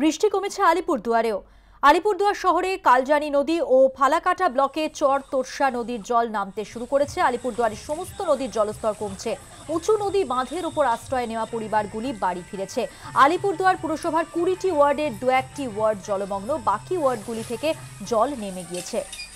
বৃষ্টি কমেছে আলিপুরদুয়ারেও আলিপুরদুয়ার শহরে কালজানি নদী ও ফালাকাটা ব্লকে চর তোরসা নদীর জল নামতে শুরু করেছে আলিপুরদুয়ারের সমস্ত নদীর জলস্তর কমছে উঁচু নদী বাঁধের উপর আশ্রয় নেওয়া পরিবারগুলি বাড়ি ফিরেছে আলিপুরদুয়ার পুরসভার কুড়িটি ওয়ার্ডের দু একটি ওয়ার্ড জলমগ্ন বাকি ওয়ার্ডগুলি থেকে জল নেমে গিয়েছে